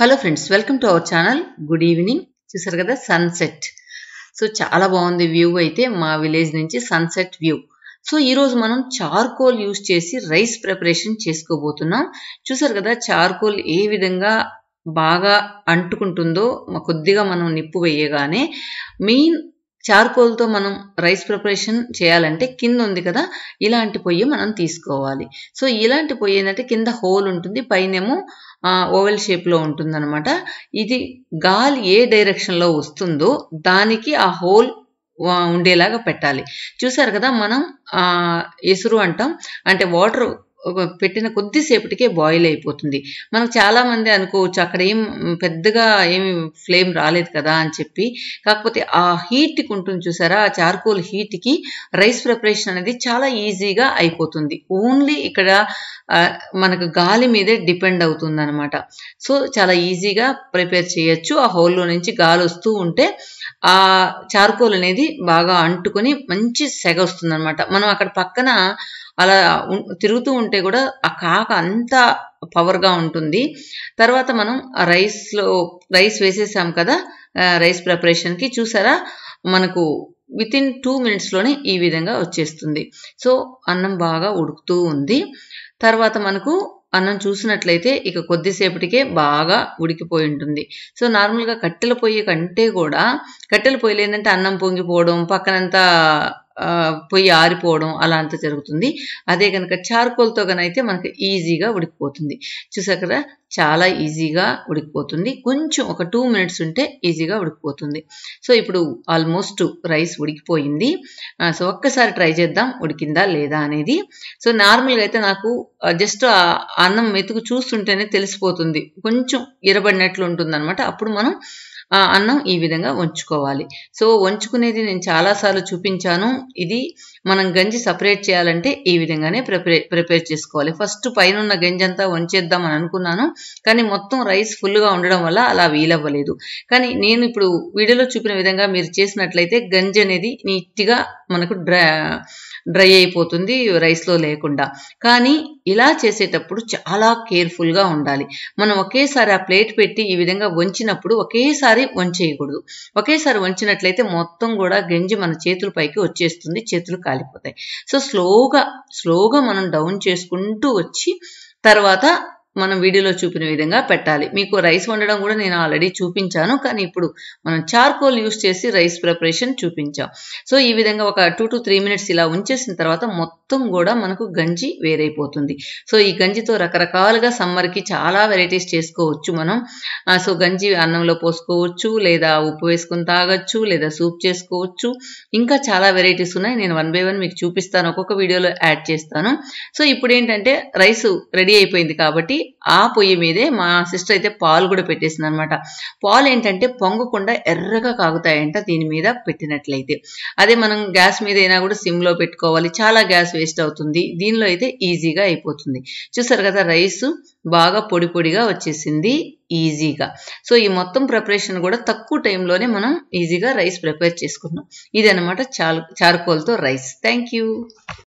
hello friends welcome to our channel good evening చూసారు కదా sunset so చాలా బాగుంది వ్యూ అయితే మా విలేజ్ నుంచి సన్సెట్ వ్యూ సో ఈరోజు మనం చార్కోల్ యూస్ చేసి రైస్ ప్రిపరేషన్ చేసుకోబోతున్నాం చూసారు కదా చార్కోల్ ఏ విధంగా బాగా అంటుకుంటుందో కొద్దిగా మనం నిప్పు వేయగానే మెయిన్ చార్కోల్తో మనం రైస్ ప్రిపరేషన్ చేయాలంటే కింద ఉంది కదా ఇలాంటి పొయ్యి మనం తీసుకోవాలి సో ఇలాంటి పొయ్యి ఏంటంటే కింద హోల్ ఉంటుంది పైనేమో ఓవెల్ షేప్లో ఉంటుందన్నమాట ఇది గాలి ఏ డైరెక్షన్లో వస్తుందో దానికి ఆ హోల్ ఉండేలాగా పెట్టాలి చూసారు కదా మనం ఎసురు అంటాం అంటే వాటర్ పెట్టిన కొద్దిసేపటికే బాయిల్ అయిపోతుంది మనకు చాలామంది అనుకోవచ్చు అక్కడ ఏం పెద్దగా ఏమి ఫ్లేమ్ రాలేదు కదా అని చెప్పి కాకపోతే ఆ హీట్కి ఉంటుంది చూసారా ఆ చార్కోల్ హీట్కి రైస్ ప్రిపరేషన్ అనేది చాలా ఈజీగా అయిపోతుంది ఓన్లీ ఇక్కడ మనకు గాలి మీదే డిపెండ్ అవుతుంది అనమాట సో చాలా ఈజీగా ప్రిపేర్ చేయొచ్చు ఆ హోల్లో నుంచి గాలి వస్తూ ఉంటే ఆ చార్కోల్ అనేది బాగా అంటుకొని మంచి సెగ వస్తుంది అనమాట మనం అక్కడ పక్కన అలా తిరుగుతూ ఉంటే కూడా ఆ కాక అంత పవర్గా ఉంటుంది తర్వాత మనం రైస్లో రైస్ వేసేసాం కదా రైస్ ప్రిపరేషన్కి చూసారా మనకు విత్ ఇన్ టూ మినిట్స్లోనే ఈ విధంగా వచ్చేస్తుంది సో అన్నం బాగా ఉడుకుతూ ఉంది తర్వాత మనకు అన్నం చూసినట్లయితే ఇక కొద్దిసేపటికే బాగా ఉడికిపోయి ఉంటుంది సో నార్మల్గా కట్టెల పొయ్యి కంటే కూడా కట్టెల పొయ్యిలు ఏంటంటే అన్నం పొంగిపోవడం పక్కనంతా పొయ్యి ఆరిపోవడం అలా అంతా జరుగుతుంది అదే కనుక చార్కోల్తో కనైతే మనకు ఈజీగా ఉడికిపోతుంది చూసా కదా చాలా ఈజీగా ఉడికిపోతుంది కొంచెం ఒక టూ మినిట్స్ ఉంటే ఈజీగా ఉడికిపోతుంది సో ఇప్పుడు ఆల్మోస్ట్ రైస్ ఉడికిపోయింది సో ఒక్కసారి ట్రై చేద్దాం ఉడికిందా లేదా అనేది సో నార్మల్గా అయితే నాకు జస్ట్ అన్నం మెతుకు చూస్తుంటేనే తెలిసిపోతుంది కొంచెం ఇరబడినట్లు ఉంటుంది అప్పుడు మనం ఆ అన్నం ఈ విధంగా వంచుకోవాలి సో వంచుకునేది నేను చాలాసార్లు చూపించాను ఇది మనం గంజి సపరేట్ చేయాలంటే ఈ విధంగానే ప్రిపేర్ ప్రిపేర్ చేసుకోవాలి ఫస్ట్ పైన గంజి అంతా వంచేద్దాం అని అనుకున్నాను కానీ మొత్తం రైస్ ఫుల్గా ఉండడం వల్ల అలా వీలవ్వలేదు కానీ నేను ఇప్పుడు వీడియోలో చూపిన విధంగా మీరు చేసినట్లయితే గంజి అనేది నీట్గా మనకు డ్రై డ్రై అయిపోతుంది రైస్లో లేకుండా కానీ ఇలా చేసేటప్పుడు చాలా కేర్ఫుల్గా ఉండాలి మనం ఒకేసారి ఆ ప్లేట్ పెట్టి ఈ విధంగా వంచినప్పుడు ఒకేసారి వంచేయకూడదు ఒకేసారి వంచినట్లయితే మొత్తం కూడా గంజి మన చేతుల పైకి వచ్చేస్తుంది చేతులు కాలిపోతాయి సో స్లోగా స్లోగా మనం డౌన్ చేసుకుంటూ వచ్చి తర్వాత మనం వీడియోలో చూపిన విధంగా పెట్టాలి మీకు రైస్ వండడం కూడా నేను ఆల్రెడీ చూపించాను కానీ ఇప్పుడు మనం చార్కోల్ యూస్ చేసి రైస్ ప్రిపరేషన్ చూపించాం సో ఈ విధంగా ఒక టూ టు త్రీ మినిట్స్ ఇలా ఉంచేసిన తర్వాత మొత్తం కూడా మనకు గంజి వేరైపోతుంది సో ఈ గంజితో రకరకాలుగా సమ్మర్కి చాలా వెరైటీస్ చేసుకోవచ్చు మనం సో గంజి అన్నంలో పోసుకోవచ్చు లేదా ఉప్పు వేసుకుని తాగొచ్చు లేదా సూప్ చేసుకోవచ్చు ఇంకా చాలా వెరైటీస్ ఉన్నాయి నేను వన్ బై వన్ మీకు చూపిస్తాను ఒక్కొక్క వీడియోలో యాడ్ చేస్తాను సో ఇప్పుడు ఏంటంటే రైస్ రెడీ అయిపోయింది కాబట్టి ఆ పొయ్యి మీదే మా సిస్టర్ అయితే పాలు కూడా పెట్టేసింది అనమాట పాలు ఏంటంటే పొంగకుండా ఎర్రగా కాగుతాయంట దీని మీద పెట్టినట్లయితే అదే మనం గ్యాస్ మీద అయినా కూడా సిమ్లో పెట్టుకోవాలి చాలా గ్యాస్ వేస్ట్ అవుతుంది దీనిలో అయితే ఈజీగా అయిపోతుంది చూసారు కదా రైస్ బాగా పొడి పొడిగా వచ్చేసింది ఈజీగా సో ఈ మొత్తం ప్రిపరేషన్ కూడా తక్కువ టైంలోనే మనం ఈజీగా రైస్ ప్రిపేర్ చేసుకున్నాం ఇది అనమాట చాలు చారుకోల్తో రైస్ థ్యాంక్ యూ